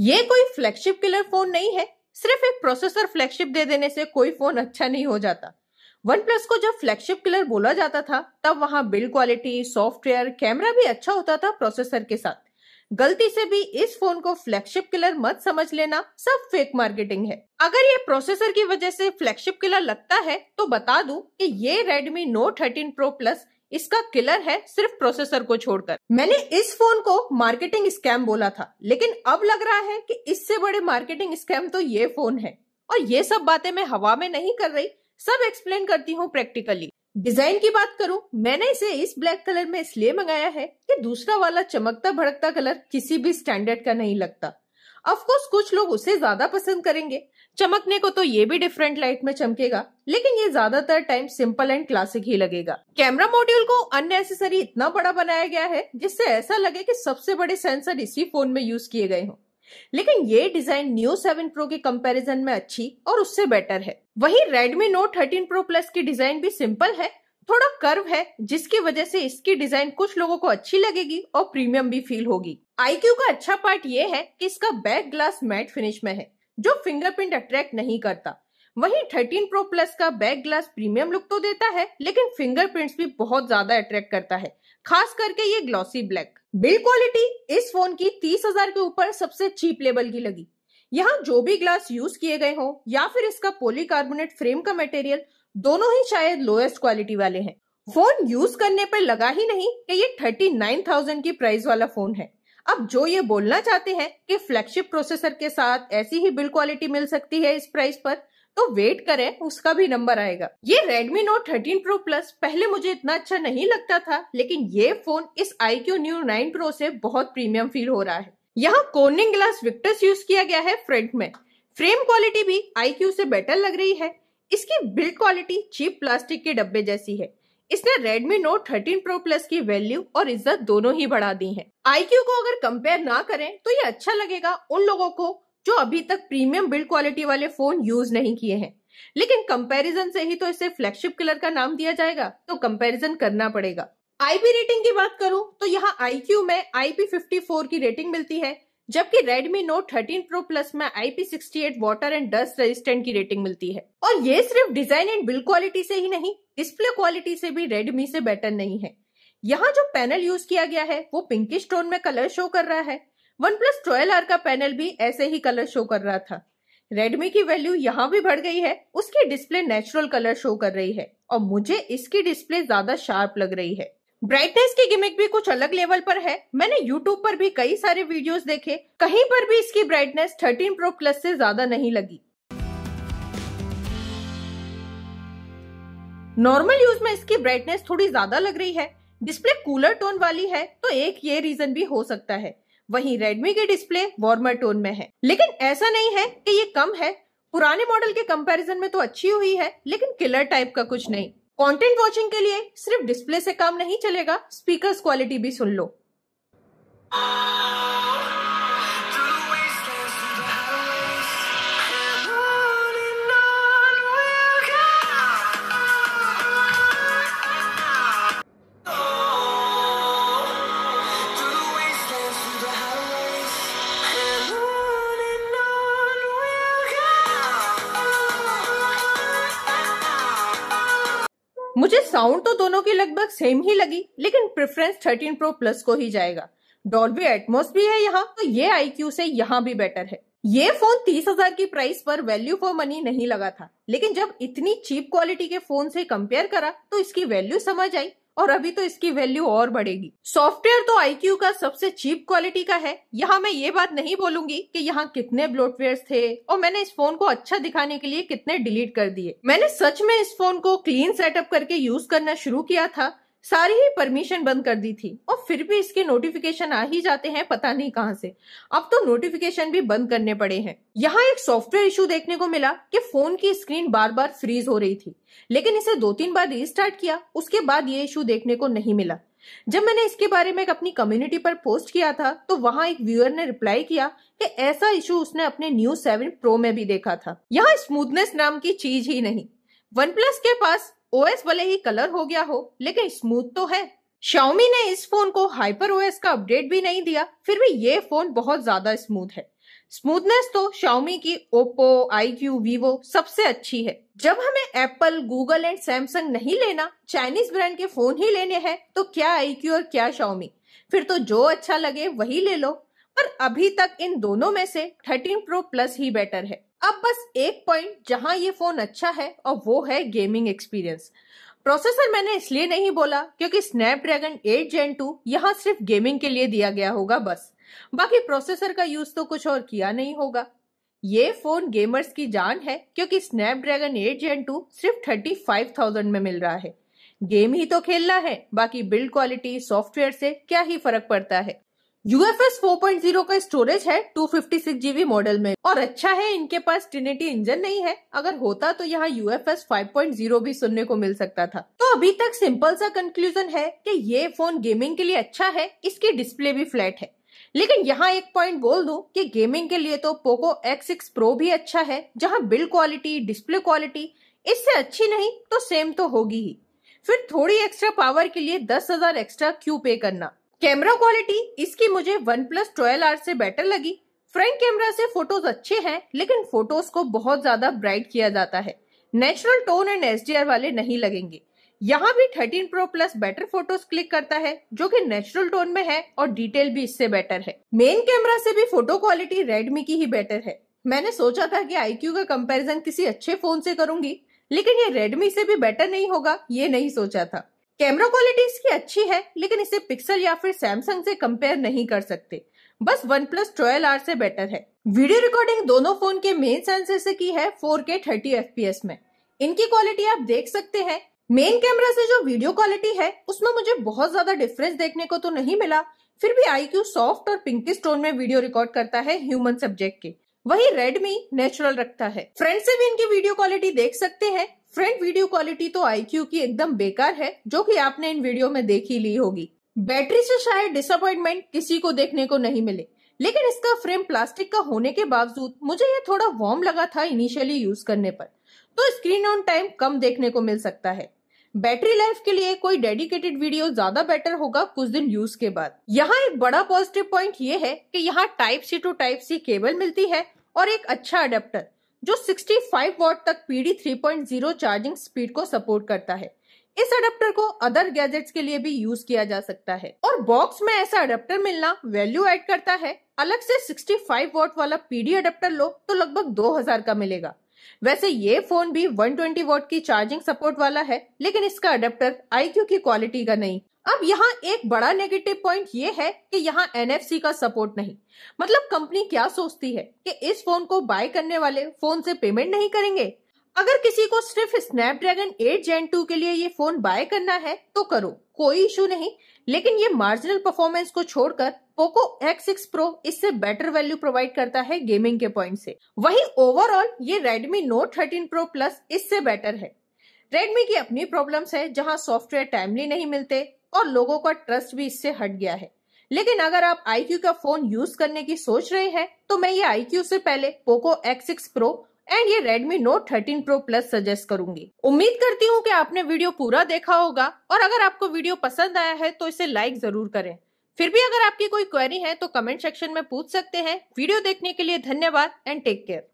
ये कोई flagship killer phone नहीं है सिर्फ एक प्रोसेसर फ्लैगशिप दे देने से कोई फोन अच्छा नहीं हो जाता वन प्लस को जब फ्लैगशिप किलर बोला जाता था तब वहां बिल्ड क्वालिटी सॉफ्टवेयर कैमरा भी अच्छा होता था प्रोसेसर के साथ गलती से भी इस फोन को फ्लैगशिप किलर मत समझ लेना सब फेक मार्केटिंग है अगर ये प्रोसेसर की वजह से फ्लैगशिप किलर लगता है तो बता दूं कि ये Redmi Note 13 Pro Plus इसका किलर है सिर्फ प्रोसेसर को छोड़कर मैंने इस फोन को मार्केटिंग स्कैम बोला था लेकिन अब लग रहा है कि इससे बड़े मार्केटिंग स्कैम तो ये फोन है और ये सब बातें मैं हवा में नहीं कर रही सब एक्सप्लेन करती हूँ प्रैक्टिकली डिजाइन की बात करूँ मैंने इसे इस ब्लैक कलर में इसलिए मंगाया है की दूसरा वाला चमकता भड़कता कलर किसी भी स्टैंडर्ड का नहीं लगता अफकोर्स कुछ लोग उसे ज्यादा पसंद करेंगे चमकने को तो ये भी डिफरेंट लाइट में चमकेगा लेकिन ये ज्यादातर टाइम सिंपल एंड क्लासिक ही लगेगा कैमरा मॉड्यूल को अननेसेसरी इतना बड़ा बनाया गया है जिससे ऐसा लगे कि सबसे बड़े सेंसर इसी फोन में यूज किए गए हों लेकिन ये डिजाइन न्यू सेवन प्रो के कंपैरिजन में अच्छी और उससे बेटर है वही Redmi note thirteen pro plus की डिजाइन भी सिंपल है थोड़ा कर्व है जिसकी वजह से इसकी डिजाइन कुछ लोगों को अच्छी लगेगी और प्रीमियम भी फील होगी आई का अच्छा पार्ट ये है कि इसका बैक ग्लास मैट फिनिश में है जो फिंगरप्रिंट अट्रैक्ट नहीं करता वहीं 13 प्रो प्लस का बैक ग्लास प्रीमियम लुक तो देता है लेकिन फिंगरप्रिंट्स भी बहुत ज्यादा अट्रैक्ट करता है खास करके ये ग्लॉसी ब्लैक बिल्ड क्वालिटी इस फोन की तीस हजार के ऊपर सबसे चीप लेवल की लगी यहाँ जो भी ग्लास यूज किए गए हो या फिर इसका पोलीकार्बोनेट फ्रेम का मटेरियल दोनों ही शायद लोएस्ट क्वालिटी वाले हैं फोन यूज करने पर लगा ही नहीं कि ये 39,000 की प्राइस वाला फोन है अब जो ये बोलना चाहते हैं कि फ्लैगशिप प्रोसेसर के साथ ऐसी ही बिल्ड क्वालिटी मिल सकती है इस प्राइस पर तो वेट करें उसका भी नंबर आएगा ये Redmi Note 13 Pro Plus पहले मुझे इतना अच्छा नहीं लगता था लेकिन ये फोन इस IQ New 9 Pro से बहुत प्रीमियम फील हो रहा है यहाँ कोर्निंग ग्लास विक्टर्स यूज किया गया है फ्रंट में फ्रेम क्वालिटी भी IQ से बेटर लग रही है इसकी बिल्ड क्वालिटी चीप प्लास्टिक के डब्बे जैसी है इसने Redmi Note 13 Pro Plus की वैल्यू और इज्जत दोनों ही बढ़ा दी है आई को अगर कंपेयर ना करें तो ये अच्छा लगेगा उन लोगों को जो अभी तक प्रीमियम बिल्ड क्वालिटी वाले फोन यूज नहीं किए हैं लेकिन कंपैरिजन से ही तो इसे फ्लैगशिप किलर का नाम दिया जाएगा तो कंपैरिजन करना पड़ेगा आईपी रेटिंग की बात करूं तो यहाँ आई में आईपी 54 की रेटिंग मिलती है जबकि Redmi Note 13 Pro Plus में IP68 water and dust resistant की रेटिंग मिलती है और ये सिर्फ डिजाइन एंड बिल्ड क्वालिटी से ही नहीं डिस्प्ले क्वालिटी से भी Redmi से बेटर नहीं है यहाँ जो पैनल यूज किया गया है वो पिंकी स्टोन में कलर शो कर रहा है वन प्लस ट्वेल्व आर का पैनल भी ऐसे ही कलर शो कर रहा था रेडमी की वैल्यू यहाँ भी बढ़ गई है उसकी डिस्प्ले नेचुरल कलर शो कर रही है और मुझे इसकी डिस्प्ले ज्यादा शार्प लग रही है ब्राइटनेस की गिमिक भी कुछ अलग लेवल पर है मैंने यूट्यूब पर भी कई सारे वीडियोस देखे कहीं पर भी इसकी ब्राइटनेस 13 प्रो प्लस से ज्यादा नहीं लगी नॉर्मल यूज में इसकी ब्राइटनेस थोड़ी ज्यादा लग रही है डिस्प्ले कूलर टोन वाली है तो एक ये रीजन भी हो सकता है वहीं रेडमी के डिस्प्ले वार्मर टोन में है लेकिन ऐसा नहीं है कि ये कम है पुराने मॉडल के कंपैरिजन में तो अच्छी हुई है लेकिन किलर टाइप का कुछ नहीं कंटेंट वॉचिंग के लिए सिर्फ डिस्प्ले से काम नहीं चलेगा स्पीकर्स क्वालिटी भी सुन लो मुझे साउंड तो दोनों की लगभग सेम ही लगी लेकिन प्रेफरेंस 13 प्रो प्लस को ही जाएगा डॉल्बी एटमोस भी है यहाँ तो ये आई से यहाँ भी बेटर है ये फोन तीस हजार की प्राइस पर वैल्यू फॉर मनी नहीं लगा था लेकिन जब इतनी चीप क्वालिटी के फोन से कंपेयर करा तो इसकी वैल्यू समझ आई और अभी तो इसकी वैल्यू और बढ़ेगी सॉफ्टवेयर तो आई का सबसे चीप क्वालिटी का है यहाँ मैं ये बात नहीं बोलूंगी कि यहाँ कितने ब्लोटवेयर थे और मैंने इस फोन को अच्छा दिखाने के लिए कितने डिलीट कर दिए मैंने सच में इस फोन को क्लीन सेटअप करके यूज करना शुरू किया था सारी ही परमिशन बंद कर दी थी और फिर भी इसके नोटिफिकेशन आ ही जाते हैं पता नहीं कहां से अब तो नोटिफिकेशन भी बंद करने पड़े हैं यहाँ एक सॉफ्टवेयर इशू देखने को मिला कि फोन की स्क्रीन बार बार फ्रीज हो रही थी लेकिन इसे दो तीन बार रिस्टार्ट किया उसके बाद ये इशू देखने को नहीं मिला जब मैंने इसके बारे में अपनी कम्युनिटी पर पोस्ट किया था तो वहाँ एक व्यूअर ने रिप्लाई किया कि ऐसा इशू उसने अपने न्यू सेवन प्रो में भी देखा था यहाँ स्मूथनेस नाम की चीज ही नहीं वन प्लस के पास ओएस भले ही कलर हो गया हो लेकिन स्मूथ तो है शाओमी ने इस फोन को हाइपर ओएस का अपडेट भी नहीं दिया फिर भी ये फोन बहुत ज्यादा स्मूथ है स्मूथनेस तो शाओमी की ओप्पो आई क्यू वीवो सबसे अच्छी है जब हमें एप्पल गूगल एंड सैमसंग नहीं लेना चाइनीज ब्रांड के फोन ही लेने हैं तो क्या आई क्यू और क्या शाओमी फिर तो जो अच्छा लगे वही ले लो पर अभी तक इन दोनों में से 13 प्रो प्लस ही बेटर है अब बस एक पॉइंट जहां ये फोन अच्छा है और वो है गेमिंग एक्सपीरियंस प्रोसेसर मैंने इसलिए नहीं बोला क्योंकि स्नैपड्रैगन 8 जेन 2 यहाँ सिर्फ गेमिंग के लिए दिया गया होगा बस बाकी प्रोसेसर का यूज तो कुछ और किया नहीं होगा ये फोन गेमर्स की जान है क्योंकि स्नैपड्रैगन 8 जेन 2 सिर्फ 35,000 में मिल रहा है गेम ही तो खेलना है बाकी बिल्ड क्वालिटी सॉफ्टवेयर से क्या ही फर्क पड़ता है UFS 4.0 का स्टोरेज है 256 जीबी मॉडल में और अच्छा है इनके पास ट्रिनिटी इंजन नहीं है अगर होता तो यहाँ UFS 5.0 भी सुनने को मिल सकता था तो अभी तक सिंपल सा कंक्लूजन है कि ये फोन गेमिंग के लिए अच्छा है इसकी डिस्प्ले भी फ्लैट है लेकिन यहाँ एक पॉइंट बोल दूं कि गेमिंग के लिए तो पोको X6 प्रो भी अच्छा है जहाँ बिल्ड क्वालिटी डिस्प्ले क्वालिटी इससे अच्छी नहीं तो सेम तो होगी ही फिर थोड़ी एक्स्ट्रा पावर के लिए दस हजार एक्स्ट्रा क्यू पे करना कैमरा क्वालिटी इसकी मुझे वन प्लस ट्वेल्व आर से बेटर लगी फ्रंट कैमरा से फोटोज अच्छे हैं लेकिन फोटोज को बहुत ज्यादा ब्राइट किया जाता है नेचुरल टोन एंड एस वाले नहीं लगेंगे यहाँ भी 13 pro plus better photos click करता है जो कि नेचुरल टोन में है और डिटेल भी इससे बेटर है मेन कैमरा से भी फोटो क्वालिटी रेडमी की ही बेटर है मैंने सोचा था कि आई का कंपैरिजन किसी अच्छे फोन से करूंगी लेकिन ये रेडमी से भी बेटर नहीं होगा ये नहीं सोचा था कैमरा क्वालिटी इसकी अच्छी है लेकिन इसे पिक्सल या फिर सैमसंग से कंपेयर नहीं कर सकते बस वन प्लस ट्वेल्व आर से बेटर है वीडियो रिकॉर्डिंग दोनों फोन के मेन सेंसर से की है फोर के थर्टी एफ पी एस में इनकी क्वालिटी आप देख सकते हैं मेन कैमरा से जो वीडियो क्वालिटी है उसमें मुझे बहुत ज्यादा डिफरेंस देखने को तो नहीं मिला फिर भी आई क्यू सॉफ्ट और पिंकी स्टोन में वीडियो रिकॉर्ड करता है ह्यूमन सब्जेक्ट के वही रेडमी नेचुरल रखता है फ्रंट से भी इनकी वीडियो क्वालिटी देख सकते हैं फ्रंट वीडियो क्वालिटी तो आई की एकदम बेकार है जो कि आपने इन वीडियो में देखी ली होगी बैटरी से शायद डिसअपॉइंटमेंट किसी को देखने को नहीं मिले लेकिन इसका फ्रेम प्लास्टिक का होने के बावजूद मुझे ये थोड़ा वार्म लगा था इनिशियली यूज करने पर तो स्क्रीन ऑन टाइम कम देखने को मिल सकता है बैटरी लाइफ के लिए कोई डेडिकेटेड वीडियो ज्यादा बेटर होगा कुछ दिन यूज के बाद यहाँ एक बड़ा पॉजिटिव पॉइंट ये है कि यहाँ type C to type C cable मिलती है और एक अच्छा अडेप्टर जो 65 फाइव वॉट तक पीडी 3.0 चार्जिंग स्पीड को सपोर्ट करता है इस अडेप्टर को अदर गैजेट्स के लिए भी यूज किया जा सकता है और बॉक्स में ऐसा अडेप्टर मिलना वैल्यू एड करता है अलग से 65 फाइव वॉट वाला पीडी अडेप्टर लो तो लगभग 2000 का मिलेगा वैसे ये फोन भी 120 वॉट की चार्जिंग सपोर्ट वाला है लेकिन इसका अडेप्टर आई की क्वालिटी का नहीं अब यहाँ एक बड़ा नेगेटिव पॉइंट ये है कि यहाँ एन का सपोर्ट नहीं मतलब कंपनी क्या सोचती है कि इस फोन को बाय करने वाले फोन से पेमेंट नहीं करेंगे अगर किसी को सिर्फ स्नैपड्रैगन 8 जेन 2 के लिए ये फोन बाय करना है तो करो कोई इशू नहीं लेकिन ये मार्जिनल परफॉर्मेंस को छोड़कर पोको X6 Pro इससे बेटर वैल्यू प्रोवाइड करता है गेमिंग के पॉइंट से वही ओवरऑल ये Redmi Note 13 Pro Plus इससे बेटर है रेडमी की अपनी प्रॉब्लम्स है जहां सॉफ्टवेयर टाइमली नहीं मिलते और लोगों का ट्रस्ट भी इससे हट गया है लेकिन अगर आप आई का फोन यूज करने की सोच रहे हैं तो मैं ये आई से पहले Poco X6 Pro pro and ये Redmi Note 13 Pro Plus suggest करूंगी उम्मीद करती हूँ कि आपने वीडियो पूरा देखा होगा और अगर आपको वीडियो पसंद आया है तो इसे लाइक जरूर करें फिर भी अगर आपकी कोई क्वेरी है तो कमेंट सेक्शन में पूछ सकते हैं वीडियो देखने के लिए धन्यवाद एंड टेक केयर